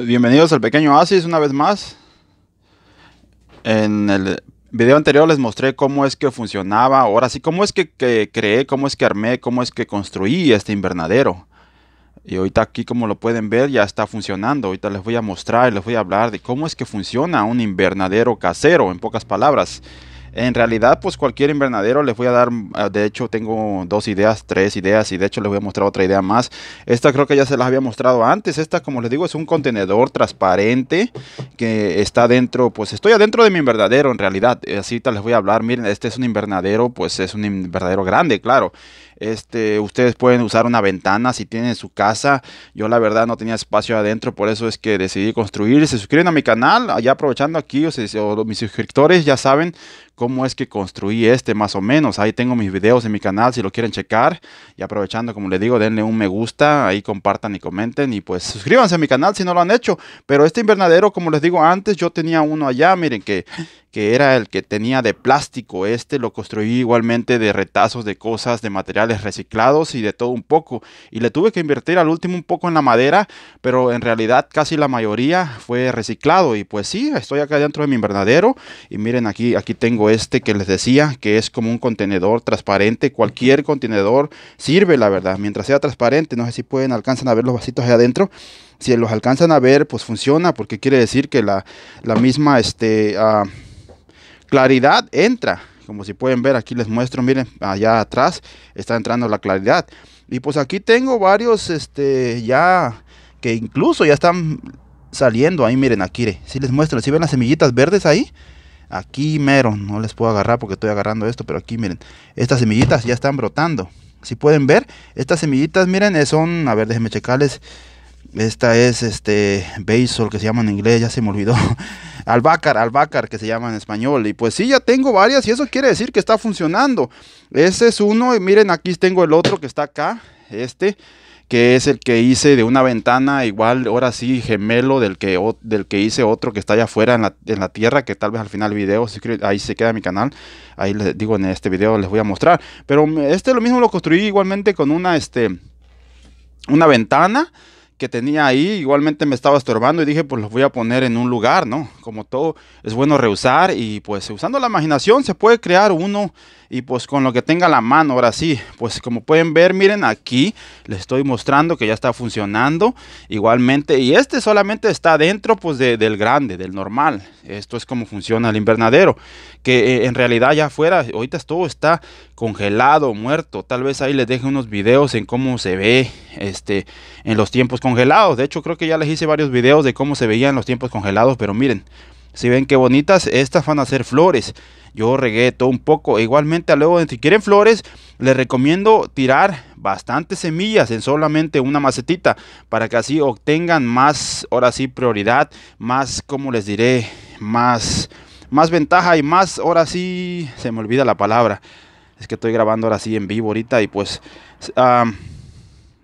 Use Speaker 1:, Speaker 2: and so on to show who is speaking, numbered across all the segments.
Speaker 1: Bienvenidos al pequeño asis una vez más. En el video anterior les mostré cómo es que funcionaba, ahora sí, cómo es que, que, creé, cómo es que armé, cómo es que construí este invernadero. Y ahorita aquí como lo pueden ver ya está funcionando. Ahorita les voy a mostrar, les voy a hablar de cómo es que funciona un invernadero casero, en pocas palabras. En realidad, pues cualquier invernadero les voy a dar, ah, de hecho tengo dos ideas, tres ideas y de hecho les voy a mostrar otra idea más. Esta creo que ya se las había mostrado antes. Esta, como les digo, es un contenedor transparente que está dentro, pues estoy adentro de mi invernadero en realidad. Así les voy a hablar. Miren, este es un invernadero, pues es un invernadero grande, claro. Este, ustedes pueden usar una ventana si tienen su casa. Yo la verdad no tenía espacio adentro, por eso es que decidí construir. Se suscriben a mi canal, allá aprovechando aquí, o, mis suscriptores ya saben cómo es que construí este más o menos. Ahí tengo mis videos en mi canal si lo quieren checar. Y aprovechando, como les digo, denle un me gusta, ahí compartan y comenten. Y pues suscríbanse a mi canal si no lo han hecho. Pero este invernadero, como les digo antes, yo tenía uno allá, miren que que era el que tenía de plástico. Este lo construí igualmente de retazos de cosas, de materiales reciclados y de todo un poco. Y le tuve que invertir al último un poco en la madera, pero en realidad casi la mayoría fue reciclado. Y pues sí, estoy acá dentro de mi invernadero. Y miren aquí, aquí tengo este que les decía, que es como un contenedor transparente. Cualquier contenedor sirve, la verdad, mientras sea transparente. No sé si pueden, alcanzan a ver los vasitos allá adentro si los alcanzan a ver, pues funciona, porque quiere decir que la, la misma este, ah, claridad entra. Como si pueden ver, aquí les muestro, miren, allá atrás está entrando la claridad. Y pues aquí tengo varios, este, ya, que incluso ya están saliendo ahí, miren, aquí, si les muestro, si ven las semillitas verdes ahí, aquí mero, no les puedo agarrar porque estoy agarrando esto, pero aquí miren, estas semillitas ya están brotando, si pueden ver, estas semillitas, miren, eh, son, a ver, déjenme checarles, esta es este basil que se llama en inglés, ya se me olvidó, albacar albacar que se llama en español. Y pues sí, ya tengo varias y eso quiere decir que está funcionando. Ese es uno y miren, aquí tengo el otro que está acá, este que es el que hice de una ventana, igual ahora sí gemelo del que, del que hice otro que está allá afuera en la, tierra, que tal vez al final del video, ahí se queda mi canal, ahí les digo en este video les voy a mostrar, pero este lo mismo lo construí igualmente con una, este, una ventana, que tenía ahí igualmente me estaba estorbando y dije, pues los voy a poner en un lugar, ¿no? Como todo, es bueno rehusar y pues usando la imaginación se puede crear uno y pues con lo que tenga la mano ahora sí pues como pueden ver miren aquí les estoy mostrando que ya está funcionando igualmente y este solamente está dentro pues del grande del normal esto es como funciona el invernadero que eh, en realidad ya afuera ahorita todo está congelado muerto tal vez ahí les deje unos videos en cómo se ve este en los tiempos congelados de hecho creo que ya les hice varios videos de cómo se veían los tiempos congelados pero miren si ven qué bonitas, estas van a ser flores. Yo regué todo un poco. Igualmente, luego, si quieren flores, les recomiendo tirar bastantes semillas en solamente una macetita para que así obtengan más, ahora sí, prioridad, más, como les diré, más, más ventaja y más, ahora sí, se me olvida la palabra. Es que estoy grabando ahora sí en vivo ahorita y pues... Ah,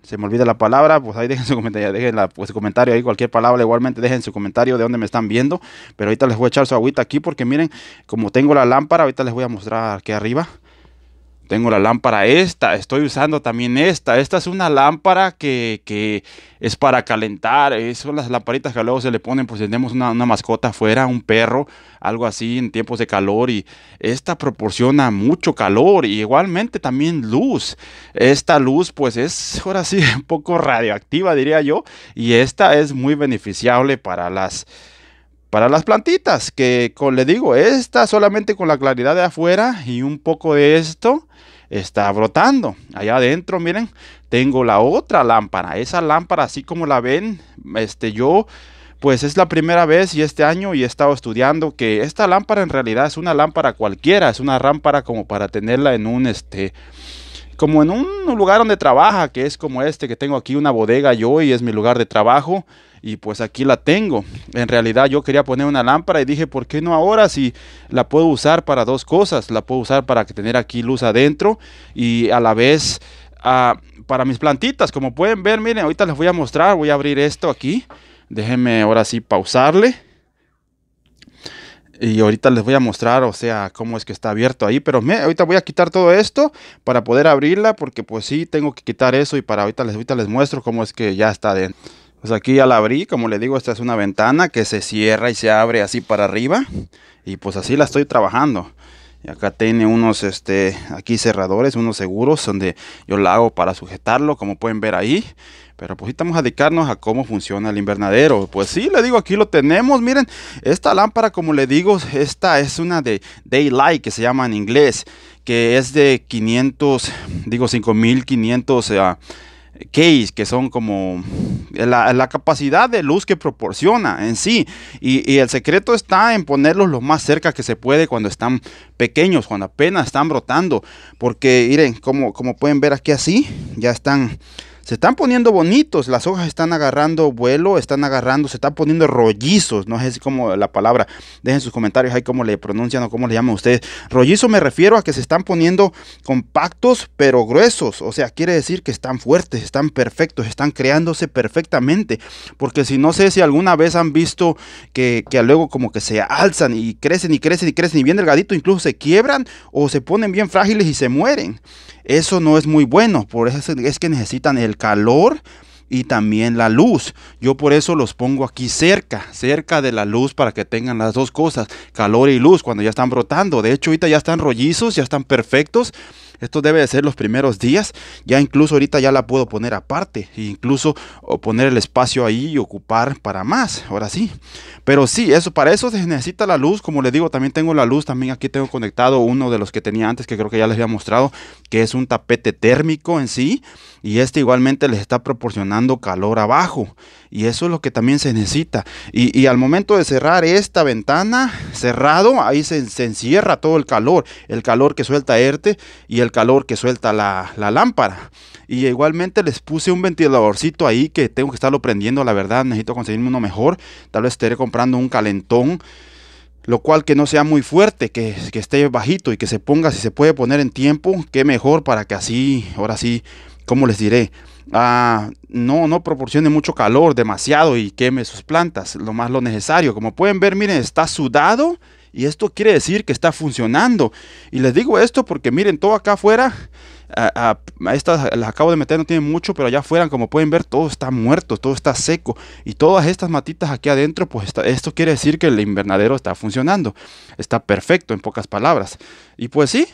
Speaker 1: se me olvida la palabra, pues ahí dejen su comentario, dejen la, pues, comentario ahí, cualquier palabra, igualmente dejen su comentario de dónde me están viendo, pero ahorita les voy a echar su agüita aquí porque miren, como tengo la lámpara, ahorita les voy a mostrar aquí arriba, tengo la lámpara esta, estoy usando también esta. Esta es una lámpara que, es para calentar. Eh, son las lamparitas que luego se le ponen pues tenemos una, una, mascota afuera, un perro, algo así en tiempos de calor. Y esta proporciona mucho calor y igualmente también luz. Esta luz pues es ahora sí un poco radioactiva diría yo. Y esta es muy beneficiable para las para las plantitas, que con, le digo, esta solamente con la claridad de afuera y un poco de esto está brotando. Allá adentro, miren, tengo la otra lámpara. Esa lámpara, así como la ven, este yo pues es la primera vez y este año y he estado estudiando que esta lámpara en realidad es una lámpara cualquiera, es una lámpara como para tenerla en un este como en un lugar donde trabaja, que es como este, que tengo aquí una bodega yo y es mi lugar de trabajo. Y pues aquí la tengo. En realidad yo quería poner una lámpara y dije, ¿por qué no ahora? Si la puedo usar para dos cosas. La puedo usar para tener aquí luz adentro y a la vez ah, para mis plantitas. Como pueden ver, miren, ahorita les voy a mostrar. Voy a abrir esto aquí. Déjenme ahora sí pausarle. Y ahorita les voy a mostrar, o sea, cómo es que está abierto ahí. Pero me, ahorita voy a quitar todo esto para poder abrirla. Porque pues sí, tengo que quitar eso. Y para ahorita les, ahorita les muestro cómo es que ya está dentro. Pues aquí ya la abrí. Como le digo, esta es una ventana que se cierra y se abre así para arriba. Y pues así la estoy trabajando. Y acá tiene unos, este, aquí cerradores, unos seguros. Donde yo la hago para sujetarlo, como pueden ver ahí. Pero pues estamos a dedicarnos a cómo funciona el invernadero. Pues sí, le digo, aquí lo tenemos. Miren, esta lámpara, como le digo, esta es una de Daylight que se llama en inglés, que es de 500, digo 5500 uh, case, que son como la, capacidad de luz que proporciona en sí. Y, el secreto está en ponerlos lo más cerca que se puede cuando están pequeños, cuando apenas están brotando. Porque miren, como, como pueden ver aquí así, ya están se están poniendo bonitos, las hojas están agarrando vuelo, están agarrando, se están poniendo rollizos, no es como la palabra, dejen sus comentarios ahí cómo le pronuncian o cómo le llaman ustedes. Rollizo me refiero a que se están poniendo compactos pero gruesos, o sea, quiere decir que están fuertes, están perfectos, están creándose perfectamente, porque si no sé si alguna vez han visto que, que luego como que se alzan y crecen y crecen y crecen y bien delgadito, incluso se quiebran o se ponen bien frágiles y se mueren. Eso no es muy bueno, por eso es que necesitan el calor y también la luz. Yo por eso los pongo aquí cerca, cerca de la luz para que tengan las dos cosas, calor y luz, cuando ya están brotando. De hecho, ahorita ya están rollizos, ya están perfectos esto debe de ser los primeros días. Ya incluso ahorita ya la puedo poner aparte. E incluso poner el espacio ahí y ocupar para más. Ahora sí. Pero sí, eso para eso se necesita la luz. Como les digo, también tengo la luz. También aquí tengo conectado uno de los que tenía antes que creo que ya les había mostrado. Que es un tapete térmico en sí. Y este igualmente les está proporcionando calor abajo. Y eso es lo que también se necesita. Y, al momento de cerrar esta ventana cerrado, ahí se, encierra todo el calor. El calor que suelta ERTE y el el calor que suelta la, lámpara. Y igualmente les puse un ventiladorcito ahí que tengo que estarlo prendiendo, la verdad, necesito conseguirme uno mejor. Tal vez estaré comprando un calentón lo cual que no sea muy fuerte, que, esté bajito y que se ponga, si se puede poner en tiempo, que mejor para que así, ahora sí, como les diré? Ah, no, no proporcione mucho calor, demasiado y queme sus plantas, lo más lo necesario. Como pueden ver, miren, está sudado y esto quiere decir que está funcionando. Y les digo esto porque miren, todo acá afuera, a, estas las acabo de meter, no tienen mucho, pero allá afuera, como pueden ver, todo está muerto, todo está seco. Y todas estas matitas aquí adentro, pues esto quiere decir que el invernadero está funcionando. Está perfecto, en pocas palabras. Y pues sí,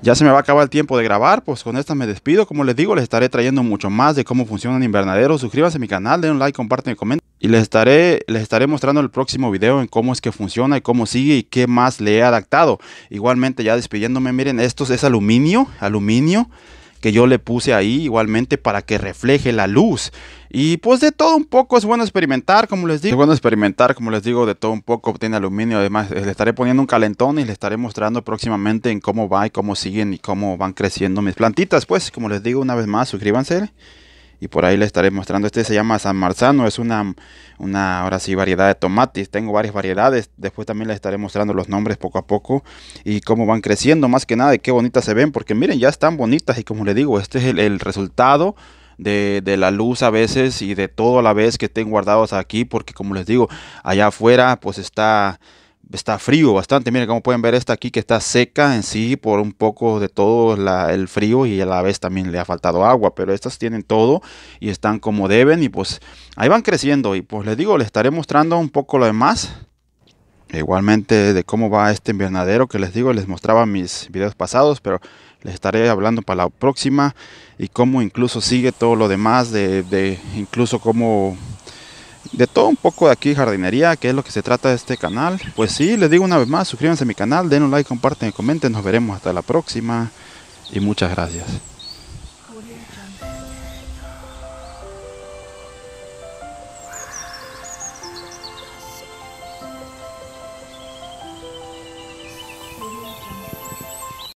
Speaker 1: ya se me va a acabar el tiempo de grabar, pues con esta me despido. Como les digo, les estaré trayendo mucho más de cómo funcionan invernaderos. Suscríbanse a mi canal, den un like, compartan y comenten y les estaré, les estaré mostrando el próximo video en cómo es que funciona y cómo sigue y qué más le he adaptado. Igualmente ya despidiéndome, miren, esto es aluminio, aluminio que yo le puse ahí igualmente para que refleje la luz. Y pues de todo un poco es bueno experimentar, como les digo. Es bueno experimentar, como les digo, de todo un poco tiene aluminio. Además, eh, le estaré poniendo un calentón y le estaré mostrando próximamente en cómo va y cómo siguen y cómo van creciendo mis plantitas. Pues, como les digo una vez más, suscríbanse y por ahí les estaré mostrando. Este se llama San Marzano, es una, una ahora sí, variedad de tomates. Tengo varias variedades, después también les estaré mostrando los nombres poco a poco y cómo van creciendo, más que nada, y qué bonitas se ven, porque miren, ya están bonitas y como les digo, este es el, resultado. De, de, la luz a veces y de todo a la vez que estén guardados aquí porque como les digo allá afuera pues está está frío bastante. Miren como pueden ver esta aquí que está seca en sí por un poco de todo el frío y a la vez también le ha faltado agua. Pero estas tienen todo y están como deben y pues ahí van creciendo. Y pues les digo, les estaré mostrando un poco lo demás. Igualmente de cómo va este invernadero que les digo, les mostraba mis videos pasados, pero les estaré hablando para la próxima y cómo incluso sigue todo lo demás, de, de incluso cómo de todo un poco de aquí jardinería, que es lo que se trata de este canal. Pues sí, les digo una vez más, suscríbanse a mi canal, den un like, comparten, comenten, nos veremos hasta la próxima y muchas gracias.